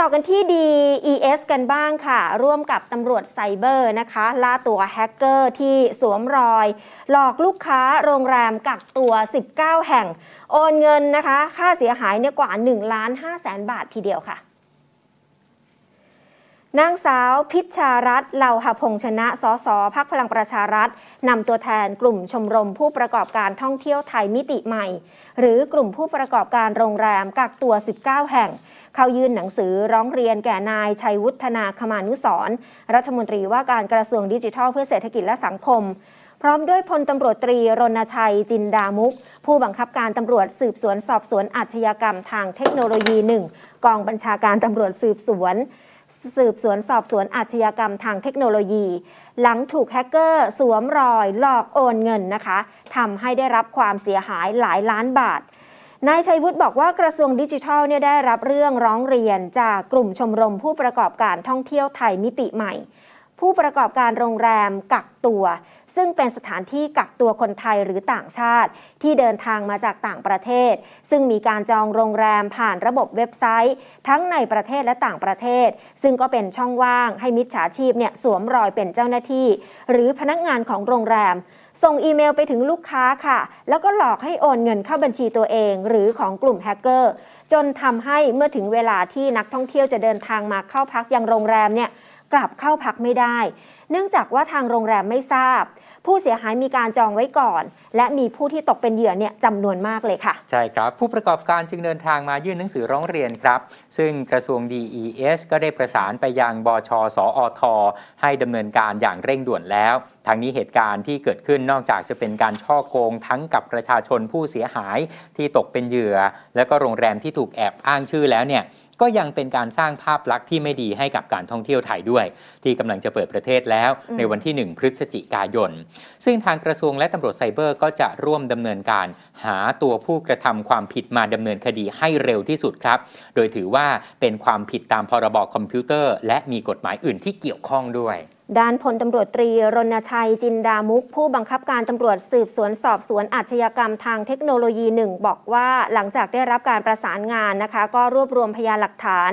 ต่อกันที่ DES กันบ้างค่ะ ร่วมกับตำรวจไซเบอร์นะคะ ล่าตัวแฮกเกอร์ที่สวมรอย หลอกลูกค้าโรงแรมกักตัว 19 แห่ง โอนเงินนะคะ ค่าเสียหายเนี่ยกว่า1ล้าน5แสนบาททีเดียวค่ะนางสาวพิชารัตเหล่าหพงชนะสสพักพลังประชารัฐนำตัวแทนกลุ่มชมรมผู้ประกอบการท่องเที่ยวไทยมิติใหม่ หรือกลุ่มผู้ประกอบการโรงแรมกักตัว 19 แห่งเข้ายื่นหนังสือร้องเรียนแก่นาย ชัยวุฒนาคมานุสรรัฐมนตรีว่าการกระทรวงดิจิทัลเพื่อเศรษฐกิจและสังคม พร้อมด้วยพลตำรวจตรีรณชัยจินดามุก ผู้บังคับการตำรวจสืบสวนสอบสวนอาชญากรรม ทางเทคโนโลยีหนึ่งกองบัญชาการตำรวจสืบสวน สืบสวนสอบสวนอาชญากรรมทางเทคโนโลยี หลังถูกแฮกเกอร์สวมรอยหลอกโอนเงินนะคะทำให้ได้รับความเสียหายหลายล้านบาทนายชัยวุฒิบอกว่ากระทรวงดิจิทัลเนี่ยได้รับเรื่องร้องเรียนจากกลุ่มชมรมผู้ประกอบการท่องเที่ยวไทยมิติใหม่ ผู้ประกอบการโรงแรมกักตัว ซึ่งเป็นสถานที่กักตัวคนไทยหรือต่างชาติ ที่เดินทางมาจากต่างประเทศ ซึ่งมีการจองโรงแรมผ่านระบบเว็บไซต์ ทั้งในประเทศและต่างประเทศ ซึ่งก็เป็นช่องว่าง ให้มิจฉาชีพเนี่ยสวมรอยเป็นเจ้าหน้าที่ หรือพนักงานของโรงแรมส่งอีเมลไปถึงลูกค้าค่ะ แล้วก็หลอกให้โอนเงินเข้าบัญชีตัวเอง หรือของกลุ่มแฮกเกอร์ จนทำให้เมื่อถึงเวลาที่นักท่องเที่ยวจะเดินทางมาเข้าพักยังโรงแรมเนี่ยกลับเข้าพักไม่ได้ เนื่องจากว่าทางโรงแรมไม่ทราบ ผู้เสียหายมีการจองไว้ก่อน และมีผู้ที่ตกเป็นเหยื่อเนี่ยจำนวนมากเลยค่ะ ใช่ครับ ผู้ประกอบการจึงเดินทางมายื่นหนังสือร้องเรียนครับ ซึ่งกระทรวง DES ก็ได้ประสานไปยังบชสอท ให้ดำเนินการอย่างเร่งด่วนแล้ว ทางนี้เหตุการณ์ที่เกิดขึ้นนอกจากจะเป็นการช่อโกงทั้งกับประชาชนผู้เสียหายที่ตกเป็นเหยื่อ และก็โรงแรมที่ถูกแอบอ้างชื่อแล้วเนี่ยก็ยังเป็นการสร้างภาพลักษณ์ที่ไม่ดีให้กับการท่องเที่ยวไทยด้วย ที่กำลังจะเปิดประเทศแล้วในวันที่ 1 พฤศจิกายน ซึ่งทางกระทรวงและตำรวจไซเบอร์ก็จะร่วมดำเนินการ หาตัวผู้กระทำความผิดมาดำเนินคดีให้เร็วที่สุดครับ โดยถือว่าเป็นความผิดตามพรบคอมพิวเตอร์และมีกฎหมายอื่นที่เกี่ยวข้องด้วยด้านพลตำรวจตรีรณชัยจินดามุก ผู้บังคับการตำรวจสืบ สวนสอบสวนอาชญากรรมทางเทคโนโลยีหนึ่งบอกว่าหลังจากได้รับการประสานงานนะคะก็รวบรวมพยานหลักฐาน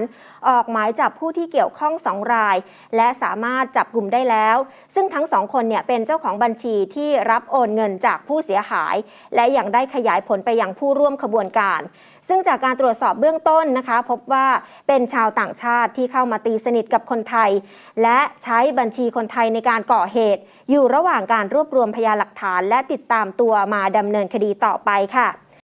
ออกหมายจับผู้ที่เกี่ยวข้องสองราย และสามารถจับกลุ่มได้แล้ว ซึ่งทั้งสองคนเนี่ยเป็นเจ้าของบัญชีที่รับโอนเงินจากผู้เสียหาย และยังได้ขยายผลไปยังผู้ร่วมขบวนการซึ่งจากการตรวจสอบเบื้องต้นนะคะ พบว่าเป็นชาวต่างชาติที่เข้ามาตีสนิทกับคนไทย และใช้บัญชีคนไทยในการก่อเหตุ อยู่ระหว่างการรวบรวมพยานหลักฐานและติดตามตัวมาดำเนินคดีต่อไปค่ะ